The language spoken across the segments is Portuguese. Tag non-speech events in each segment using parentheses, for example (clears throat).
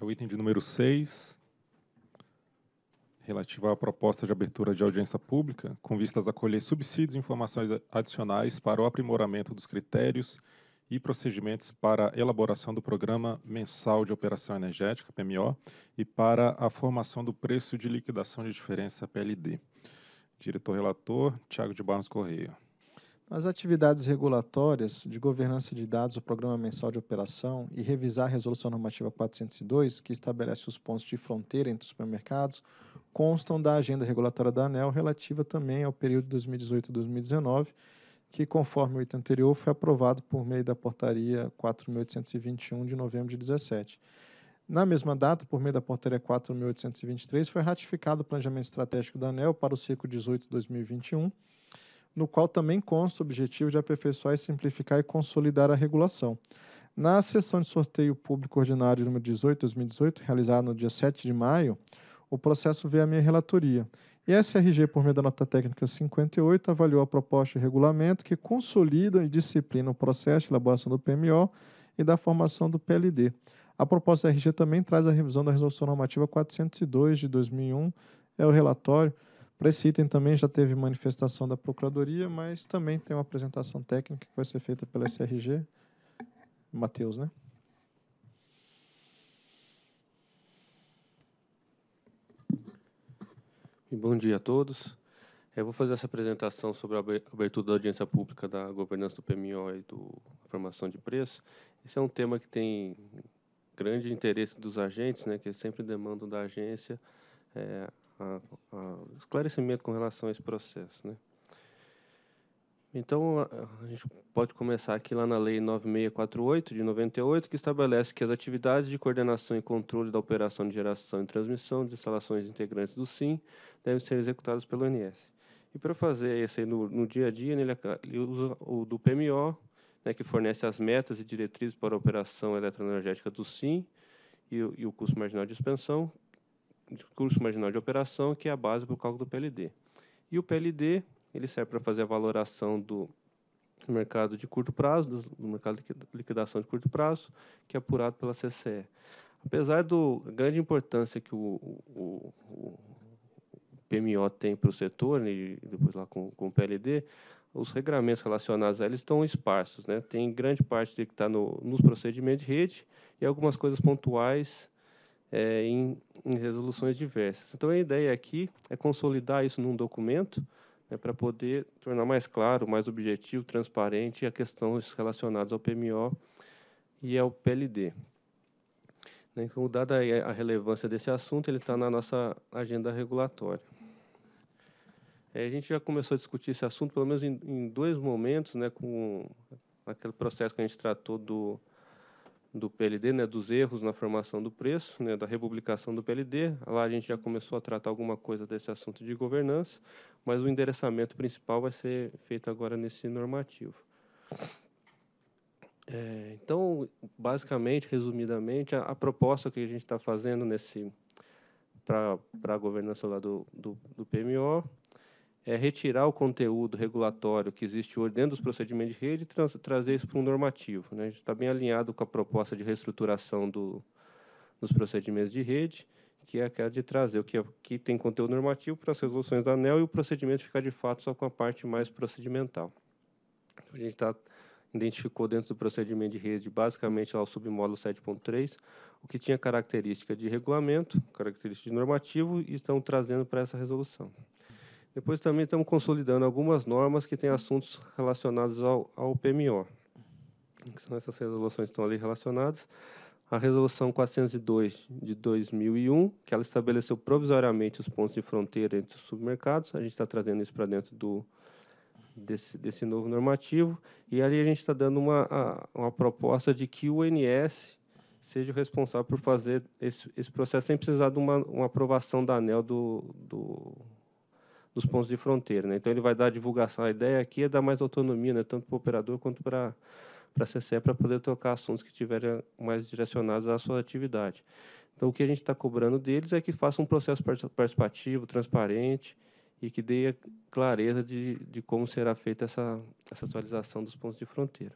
É o item de número 6, relativo à proposta de abertura de audiência pública, com vistas a colher subsídios e informações adicionais para o aprimoramento dos critérios e procedimentos para a elaboração do Programa Mensal de Operação Energética, PMO, e para a formação do preço de liquidação de diferença, PLD. Diretor-relator, Tiago de Barros Correia as atividades regulatórias de governança de dados, o Programa Mensal de Operação e revisar a Resolução Normativa 402, que estabelece os pontos de fronteira entre os supermercados, constam da agenda regulatória da ANEL relativa também ao período 2018-2019, que, conforme o item anterior, foi aprovado por meio da Portaria 4.821, de novembro de 17. Na mesma data, por meio da Portaria 4.823, foi ratificado o Planejamento Estratégico da ANEL para o ciclo 18-2021, no qual também consta o objetivo de aperfeiçoar e simplificar e consolidar a regulação. Na sessão de sorteio público ordinário número 18 2018, realizada no dia 7 de maio, o processo veio à minha relatoria. E a SRG, por meio da nota técnica 58, avaliou a proposta de regulamento que consolida e disciplina o processo de elaboração do PMO e da formação do PLD. A proposta da RG também traz a revisão da Resolução Normativa 402 de 2001, é o relatório para esse item também já teve manifestação da Procuradoria, mas também tem uma apresentação técnica que vai ser feita pela SRG. Matheus, né? Bom dia a todos. Eu vou fazer essa apresentação sobre a abertura da audiência pública da governança do PMO e do formação de preço. Esse é um tema que tem grande interesse dos agentes, né, que sempre demandam da agência é, a, a esclarecimento com relação a esse processo, né? Então, a, a gente pode começar aqui lá na Lei 9648 de 98, que estabelece que as atividades de coordenação e controle da operação de geração e transmissão de instalações integrantes do SIM devem ser executadas pelo ONS. E para fazer isso no, no, dia a dia, né, ele, ele usa o do PMO, né, que fornece as metas e diretrizes para a operação eletroenergética do SIM e, e o custo marginal de expansão, custo marginal de operação, que é a base para o cálculo do PLD. E o PLD ele serve para fazer a valoração do mercado de curto prazo, do mercado de liquidação de curto prazo, que é apurado pela CCE. Apesar da grande importância que o, o, o PMO tem para o setor, né, e depois lá com, com o PLD, os regramentos relacionados a eles estão esparsos. Né? Tem grande parte que está no, nos procedimentos de rede e algumas coisas pontuais é, em, em, resoluções diversas. Então, a ideia aqui é consolidar isso num documento né, para poder tornar mais claro, mais objetivo, transparente a questões relacionadas ao PMO e ao PLD. Né, então, dada a relevância desse assunto, ele está na nossa agenda regulatória. É, a gente já começou a discutir esse assunto, pelo menos em, em dois momentos, né, com aquele processo que a gente tratou do do PLD, né, dos erros na formação do preço, né, da republicação do PLD. Lá a gente já começou a tratar alguma coisa desse assunto de governança, mas o endereçamento principal vai ser feito agora nesse normativo. É, então, basicamente, resumidamente, a, a, proposta que a gente está fazendo nesse para a governança lá do, do, do PMO é retirar o conteúdo regulatório que existe hoje dentro dos procedimentos de rede e tra trazer isso para um normativo. Né? A gente está bem alinhado com a proposta de reestruturação do, dos procedimentos de rede, que é aquela de trazer o que, é, que tem conteúdo normativo para as resoluções da ANEL e o procedimento ficar de fato só com a parte mais procedimental. Então, a gente tá, identificou dentro do procedimento de rede, basicamente, lá, o submódulo 7.3, o que tinha característica de regulamento, característica de normativo, e estão trazendo para essa resolução. Depois também estamos consolidando algumas normas que têm assuntos relacionados ao, ao PMO. Que são essas resoluções que estão ali relacionadas. A resolução 402 de 2001, que ela estabeleceu provisoriamente os pontos de fronteira entre os submercados. A gente está trazendo isso para dentro do, desse, desse novo normativo. E ali a gente está dando uma, uma proposta de que o INS seja o responsável por fazer esse, esse processo sem precisar de uma, uma aprovação da ANEL do, do dos pontos de fronteira. Né? Então, ele vai dar divulgação. A ideia aqui é dar mais autonomia, né? tanto para o operador quanto para para a CCE para poder tocar assuntos que estiverem mais direcionados à sua atividade. Então, o que a gente está cobrando deles é que faça um processo participativo, transparente e que dê clareza de, de como será feita essa, essa atualização dos pontos de fronteira.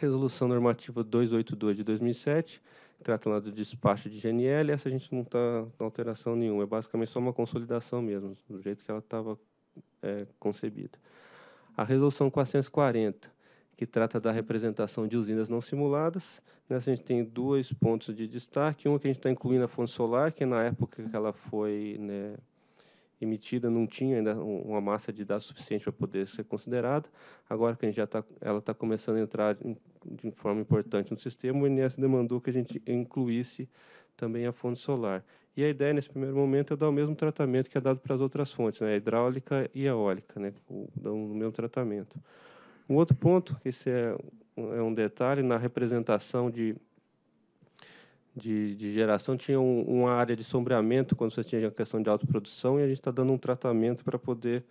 Resolução normativa 282 de 2007 tratam lá do despacho de GNL, essa a gente não está alteração nenhuma, é basicamente só uma consolidação mesmo, do jeito que ela estava é, concebida. A resolução 440, que trata da representação de usinas não simuladas, nessa a gente tem dois pontos de destaque, um que a gente está incluindo a fonte solar, que na época que ela foi né, emitida não tinha ainda uma massa de dados suficiente para poder ser considerada. Agora que a gente já tá, ela está começando a entrar de forma importante no sistema, o INS demandou que a gente incluísse também a fonte solar. E a ideia, nesse primeiro momento, é dar o mesmo tratamento que é dado para as outras fontes, né? a hidráulica e a eólica, né? O, dão o mesmo tratamento. Um outro ponto, esse é, é um detalhe, na representação de de, de geração tinha um, uma área de sombreamento quando você tinha a questão de autoprodução e a gente está dando um tratamento para poder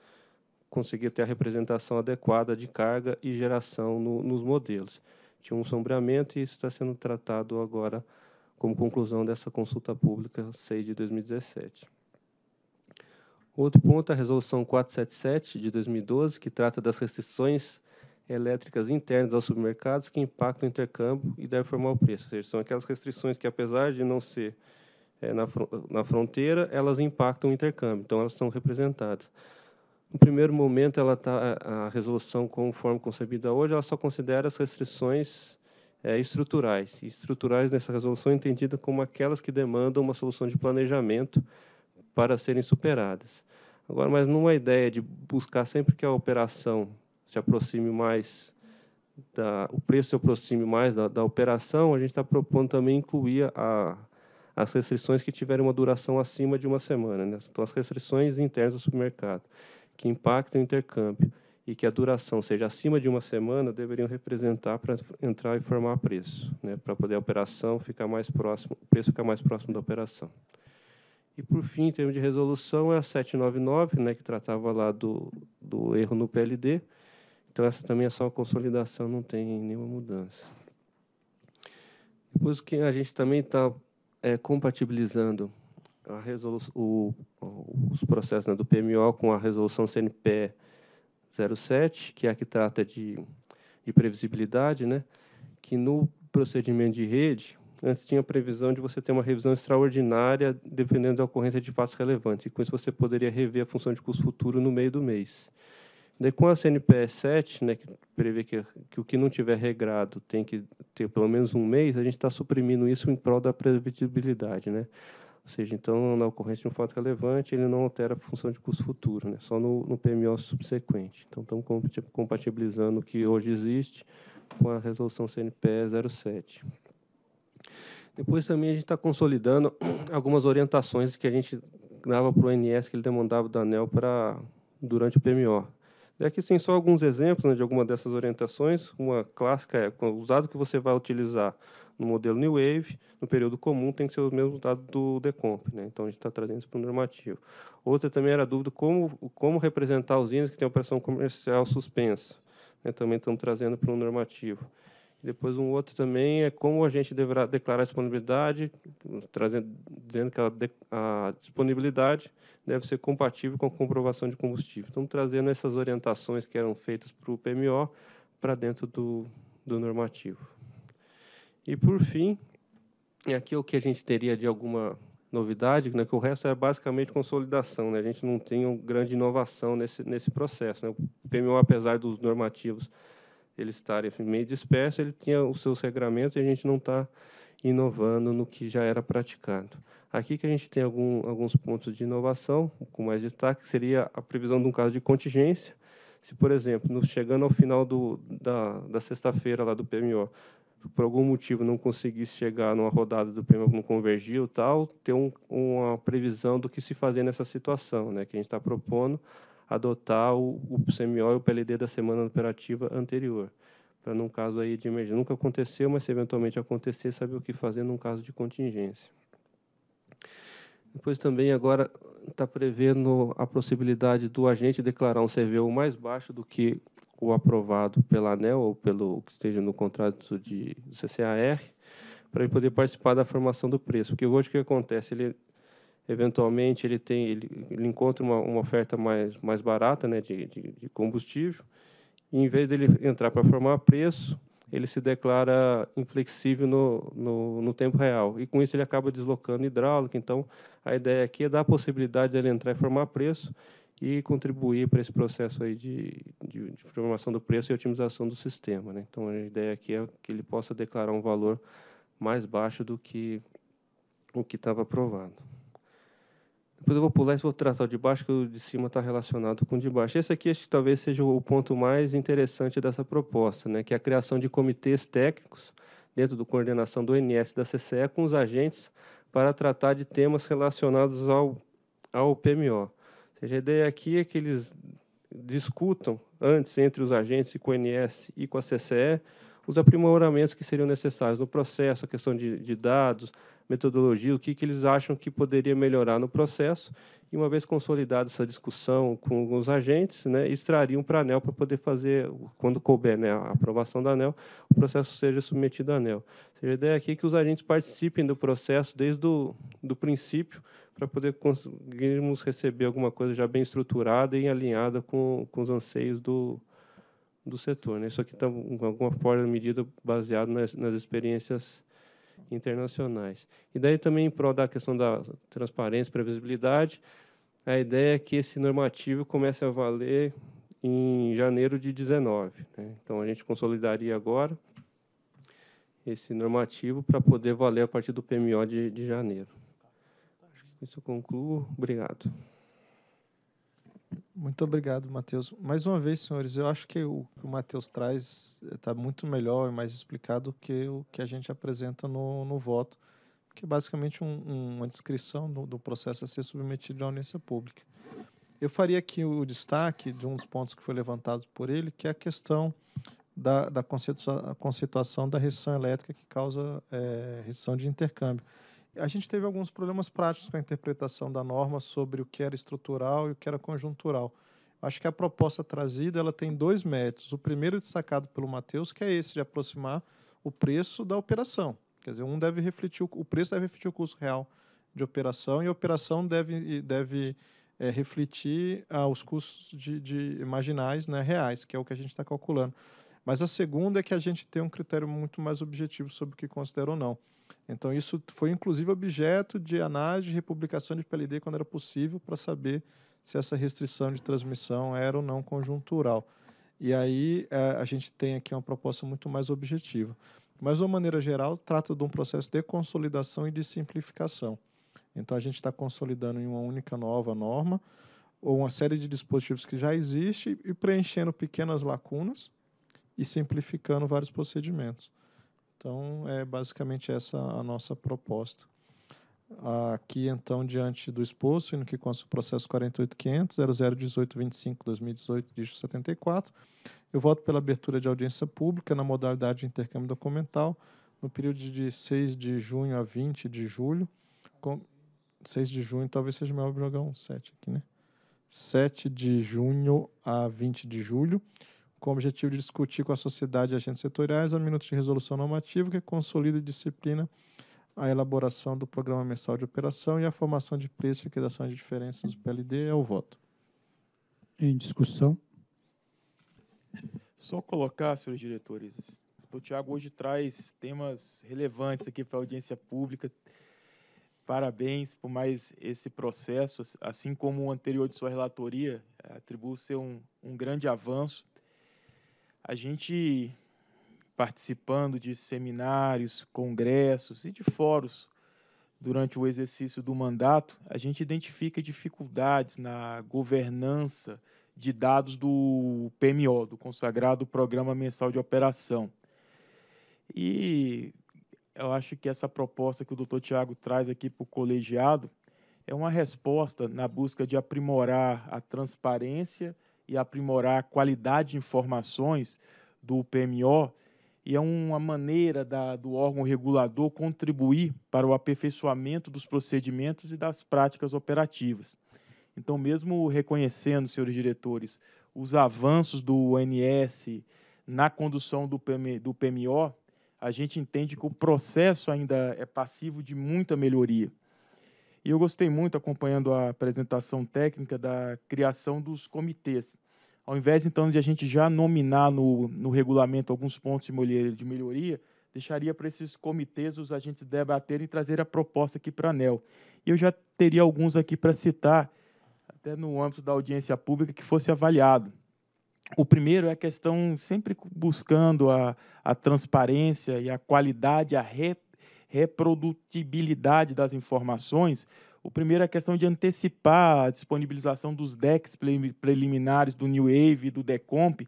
conseguir ter a representação adequada de carga e geração no, nos modelos. Tinha um sombreamento e isso está sendo tratado agora como conclusão dessa consulta pública sei de 2017. Outro ponto é a Resolução 477 de 2012, que trata das restrições elétricas internas aos supermercados que impactam o intercâmbio e devem formar o preço. Ou seja, são aquelas restrições que, apesar de não ser é, na, fr na fronteira, elas impactam o intercâmbio, então elas são representadas. No primeiro momento, ela tá, a resolução conforme concebida hoje, ela só considera as restrições é, estruturais. E estruturais nessa resolução é entendida como aquelas que demandam uma solução de planejamento para serem superadas. Agora, mas numa ideia de buscar sempre que a operação se aproxime mais da, o preço se aproxime mais da, da operação, a gente está propondo também incluir a, as restrições que tiverem uma duração acima de uma semana. Né? Então, as restrições internas do supermercado, que impactam o intercâmbio e que a duração seja acima de uma semana, deveriam representar para entrar e formar preço, né? para poder a operação ficar mais próximo, o preço ficar mais próximo da operação. E, por fim, em termos de resolução, é a 799, né, que tratava lá do, do erro no PLD, então essa também é só uma consolidação, não tem nenhuma mudança. Depois que a gente também está é, compatibilizando a resolução, o, os processos né, do PMO com a resolução CNP 07, que é a que trata de, de previsibilidade, né, que no procedimento de rede, antes tinha a previsão de você ter uma revisão extraordinária dependendo da ocorrência de fatos relevantes, e com isso você poderia rever a função de custo futuro no meio do mês. Daí, com a CNPE 7, né, que prevê que, que o que não tiver regrado tem que ter pelo menos um mês, a gente está suprimindo isso em prol da previsibilidade. Né? Ou seja, então, na ocorrência de um fato relevante, ele não altera a função de custo futuro, né? só no, no PMO subsequente. Então, estamos compatibilizando o que hoje existe com a resolução CNPE 07. Depois também a gente está consolidando (clears throat) algumas orientações que a gente dava para o NS, que ele demandava do ANEL para, durante o PMO. É e aqui tem só alguns exemplos né, de alguma dessas orientações. Uma clássica é os dados que você vai utilizar no modelo New Wave, no período comum, tem que ser os mesmos dados do Decomp. Né? Então, a gente está trazendo isso para o normativo. Outra também era a dúvida como, como representar índices que têm operação comercial suspensa. Né? Também estamos trazendo para o normativo. Depois um outro também é como a gente deverá declarar a disponibilidade, trazendo, dizendo que a, a, disponibilidade deve ser compatível com a comprovação de combustível. Então, trazendo essas orientações que eram feitas para o PMO para dentro do, do normativo. E, por fim, é aqui é o que a gente teria de alguma novidade, né, que o resto é basicamente consolidação. Né? A gente não tem uma grande inovação nesse, nesse processo. Né? O PMO, apesar dos normativos ele estar assim, meio disperso, ele tinha os seus regramentos e a gente não está inovando no que já era praticado. Aqui que a gente tem algum, alguns pontos de inovação, com mais destaque, seria a previsão de um caso de contingência. Se, por exemplo, no, chegando ao final do, da, da sexta-feira lá do PMO, por algum motivo não conseguisse chegar numa rodada do PMO, não convergiu tal, ter um, uma previsão do que se fazer nessa situação, né, que a gente está propondo adotar o, o CMO e o PLD da semana operativa anterior, para num caso aí de emergência. Nunca aconteceu, mas se eventualmente acontecer, saber o que fazer num caso de contingência. Depois também agora está prevendo a possibilidade do agente declarar um CVU mais baixo do que o aprovado pela ANEL ou pelo que esteja no contrato de CCAR, para ele poder participar da formação do preço. Porque hoje o que acontece? Ele eventualmente ele tem ele, ele encontra uma, uma, oferta mais mais barata né de, de, de combustível e em vez dele entrar para formar preço ele se declara inflexível no, no, no, tempo real e com isso ele acaba deslocando hidráulica então a ideia aqui é dar a possibilidade dele entrar e formar preço e contribuir para esse processo aí de, de, de formação do preço e otimização do sistema né? então a ideia aqui é que ele possa declarar um valor mais baixo do que o que estava aprovado eu vou pular e vou tratar o de baixo, que o de cima está relacionado com o de baixo. Esse aqui acho que talvez seja o ponto mais interessante dessa proposta, né, que é a criação de comitês técnicos dentro da coordenação do INS da CCE com os agentes para tratar de temas relacionados ao, ao PMO. Ou seja, a ideia aqui é que eles discutam antes entre os agentes e com o ONS e com a CCE os aprimoramentos que seriam necessários no processo, a questão de, de dados, metodologia, o que, que eles acham que poderia melhorar no processo. E uma vez consolidada essa discussão com os agentes, né, extrariam para a ANEL para poder fazer, quando couber né, a aprovação da ANEL, o processo seja submetido à ANEL. Ou seja, a ideia aqui é que os agentes participem do processo desde o do princípio para poder conseguirmos receber alguma coisa já bem estruturada e alinhada com, com os anseios do, do setor. Né? Isso aqui está, em alguma forma, medida baseado nas, nas experiências internacionais. E daí também, em prol da questão da transparência e previsibilidade, a ideia é que esse normativo comece a valer em janeiro de 2019. Né? Então, a gente consolidaria agora esse normativo para poder valer a partir do PMO de, de janeiro. Acho que com isso eu concluo. Obrigado. Muito obrigado, Matheus. Mais uma vez, senhores, eu acho que o que o Matheus traz está eh, muito melhor e mais explicado que o que a gente apresenta no, no voto, que é basicamente um, um, uma descrição do, do, processo a ser submetido à audiência pública. Eu faria aqui o destaque de um dos pontos que foi levantado por ele, que é a questão da, da conceituação da restrição elétrica que causa é, restrição de intercâmbio. A gente teve alguns problemas práticos com a interpretação da norma sobre o que era estrutural e o que era conjuntural. Acho que a proposta trazida ela tem dois métodos. O primeiro destacado pelo Matheus, que é esse de aproximar o preço da operação. Quer dizer, um deve refletir o, preço deve refletir o custo real de operação e a operação deve, deve é, refletir ah, os custos de, de marginais né, reais, que é o que a gente está calculando. Mas a segunda é que a gente tem um critério muito mais objetivo sobre o que considera ou não. Então, isso foi inclusive objeto de análise e republicação de PLD quando era possível para saber se essa restrição de transmissão era ou não conjuntural. E aí é, a gente tem aqui uma proposta muito mais objetiva. Mas, de uma maneira geral, trata de um processo de consolidação e de simplificação. Então, a gente está consolidando em uma única nova norma ou uma série de dispositivos que já existe e preenchendo pequenas lacunas e simplificando vários procedimentos. Então, é basicamente essa a nossa proposta. Aqui, então, diante do exposto, no que consta o processo 48.500.0018.25.2018-74, eu voto pela abertura de audiência pública na modalidade de intercâmbio documental no período de 6 de junho a 20 de julho. Com 6 de junho, talvez seja melhor jogar um 7 aqui, né? 7 de junho a 20 de julho, com o objetivo de discutir com a sociedade e agentes setoriais a minuto de resolução normativa que consolida e disciplina a elaboração do programa mensal de operação e a formação de preço e liquidação de diferenças do PLD é o voto. Em discussão. Só colocar, senhores diretores, o Tiago hoje traz temas relevantes aqui para a audiência pública. Parabéns por mais esse processo, assim como o anterior de sua relatoria, eh, atribuo ser um, um grande avanço a gente participando de seminários, congressos e de fóruns durante o exercício do mandato, a gente identifica dificuldades na governança de dados do PMO, do consagrado Programa Mensal de Operação. E eu acho que essa proposta que o doutor Tiago traz aqui para o colegiado é uma resposta na busca de aprimorar a transparência e aprimorar a qualidade de informações do PMO e é uma maneira da, do órgão regulador contribuir para o aperfeiçoamento dos procedimentos e das práticas operativas. Então, mesmo reconhecendo, senhores diretores, os avanços do ONS na condução do, PM, do PMO, a gente entende que o processo ainda é passivo de muita melhoria. E eu gostei muito acompanhando a apresentação técnica da criação dos comitês. Ao invés, então, de a gente já nominar no, no regulamento alguns pontos de melhoria, deixaria para esses comitês os agentes debaterem e trazer a proposta aqui para a ANEL. E eu já teria alguns aqui para citar, até no âmbito da audiência pública, que fosse avaliado. O primeiro é a questão sempre buscando a, a transparência e a qualidade, a representação reprodutibilidade das informações. O primeiro é a questão de antecipar a disponibilização dos decks preliminares do New Wave e do Decomp,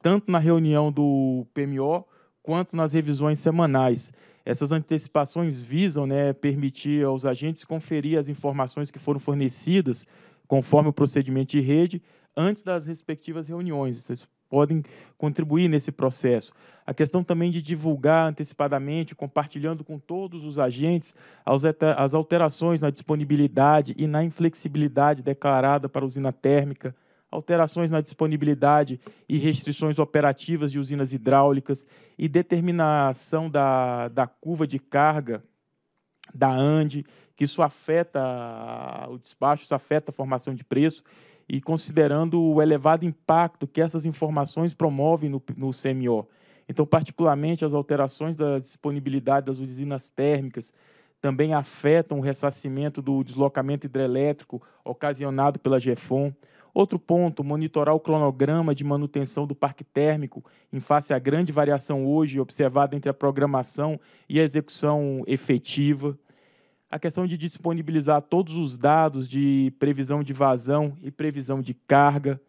tanto na reunião do PMO quanto nas revisões semanais. Essas antecipações visam né, permitir aos agentes conferir as informações que foram fornecidas conforme o procedimento de rede antes das respectivas reuniões. Isso podem contribuir nesse processo. A questão também de divulgar antecipadamente, compartilhando com todos os agentes as alterações na disponibilidade e na inflexibilidade declarada para a usina térmica, alterações na disponibilidade e restrições operativas de usinas hidráulicas e determinação da, da curva de carga da ANDE, que isso afeta o despacho, isso afeta a formação de preço e considerando o elevado impacto que essas informações promovem no, no CMO. Então, particularmente, as alterações da disponibilidade das usinas térmicas também afetam o ressacimento do deslocamento hidrelétrico ocasionado pela GEFON. Outro ponto, monitorar o cronograma de manutenção do parque térmico em face à grande variação hoje observada entre a programação e a execução efetiva a questão de disponibilizar todos os dados de previsão de vazão e previsão de carga.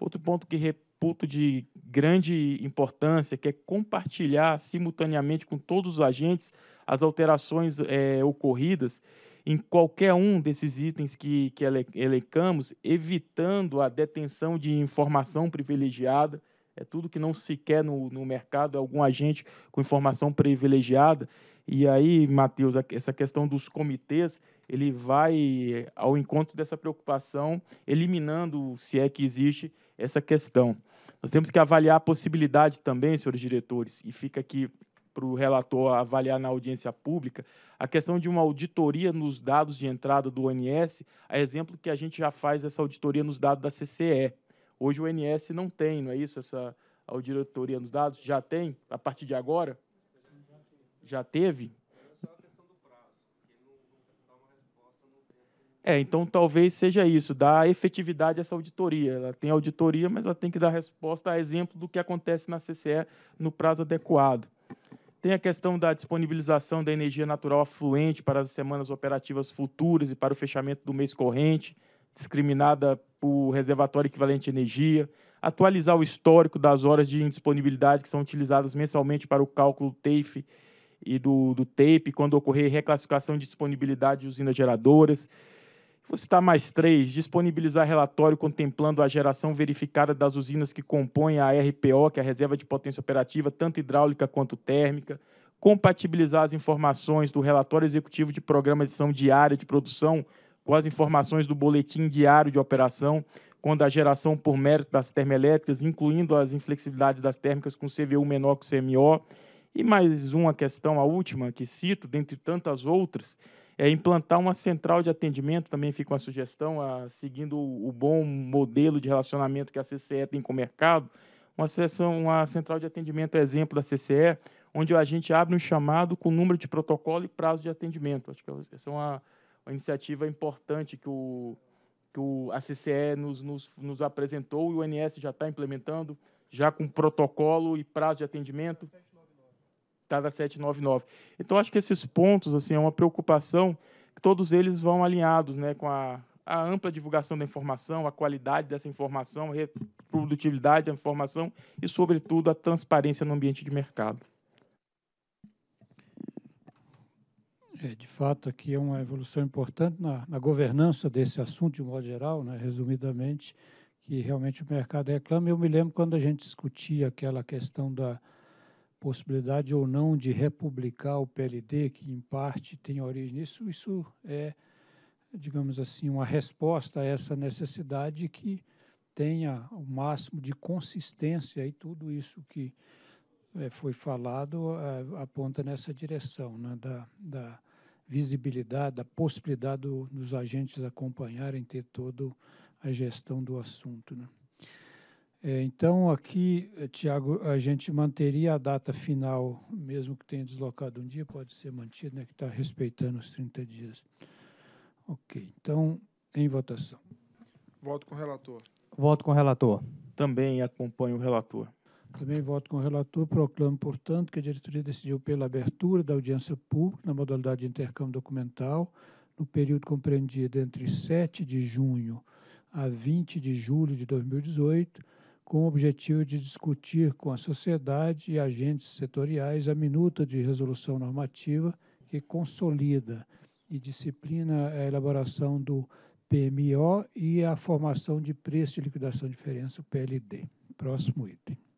Outro ponto que reputo de grande importância, que é compartilhar simultaneamente com todos os agentes as alterações é, ocorridas em qualquer um desses itens que, que elencamos, evitando a detenção de informação privilegiada, é tudo que não se quer no, no mercado, é algum agente com informação privilegiada, e aí, Matheus, essa questão dos comitês, ele vai ao encontro dessa preocupação, eliminando, se é que existe, essa questão. Nós temos que avaliar a possibilidade também, senhores diretores, e fica aqui para o relator avaliar na audiência pública, a questão de uma auditoria nos dados de entrada do ONS, a exemplo que a gente já faz essa auditoria nos dados da CCE. Hoje o ONS não tem, não é isso? Essa auditoria nos dados já tem, a partir de agora? já teve. É, então talvez seja isso, dar efetividade a essa auditoria. Ela tem auditoria, mas ela tem que dar resposta a exemplo do que acontece na CCE no prazo adequado. Tem a questão da disponibilização da energia natural afluente para as semanas operativas futuras e para o fechamento do mês corrente, discriminada por reservatório equivalente de energia. Atualizar o histórico das horas de indisponibilidade que são utilizadas mensalmente para o cálculo TAFE e do, do tape, quando ocorrer reclassificação de disponibilidade de usinas geradoras. Vou citar mais três: disponibilizar relatório contemplando a geração verificada das usinas que compõem a RPO, que é a reserva de potência operativa, tanto hidráulica quanto térmica, compatibilizar as informações do relatório executivo de programação diária de produção com as informações do boletim diário de operação, quando a geração por mérito das termoelétricas, incluindo as inflexibilidades das térmicas com CVU menor que o CMO e mais uma questão, a última que cito, dentre tantas outras, é implantar uma central de atendimento, também fica uma sugestão, a, seguindo o, o, bom modelo de relacionamento que a CCE tem com o mercado, uma, sessão, uma central de atendimento exemplo da CCE, onde a gente abre um chamado com número de protocolo e prazo de atendimento. Acho que essa é uma, uma iniciativa importante que, o, que o, a CCE nos, nos, nos apresentou e o NS já está implementando, já com protocolo e prazo de atendimento está 799. Então, acho que esses pontos, assim, é uma preocupação que todos eles vão alinhados né, com a, a ampla divulgação da informação, a qualidade dessa informação, a reprodutibilidade da informação e, sobretudo, a transparência no ambiente de mercado. É, de fato, aqui é uma evolução importante na, na, governança desse assunto, de um modo geral, né, resumidamente, que realmente o mercado reclama. Eu me lembro quando a gente discutia aquela questão da, possibilidade ou não de republicar o PLD, que em parte tem origem nisso, isso é, digamos assim, uma resposta a essa necessidade que tenha o máximo de consistência e tudo isso que é, foi falado é, aponta nessa direção, né, da, da, visibilidade, da possibilidade do, dos agentes acompanharem, ter toda a gestão do assunto. Né. É, então, aqui, eh, Tiago, a gente manteria a data final, mesmo que tenha deslocado um dia, pode ser mantido, né, que está respeitando os 30 dias. Ok, então, em votação. Voto com o relator. Voto com o relator. Também acompanho o relator. Também voto com o relator. Proclamo, portanto, que a diretoria decidiu pela abertura da audiência pública na modalidade de intercâmbio documental, no período compreendido entre 7 de junho a 20 de julho de 2018 com o objetivo de discutir com a sociedade e agentes setoriais a minuta de resolução normativa que consolida e disciplina a elaboração do PMO e a formação de preço de liquidação de diferença, o PLD. Próximo item.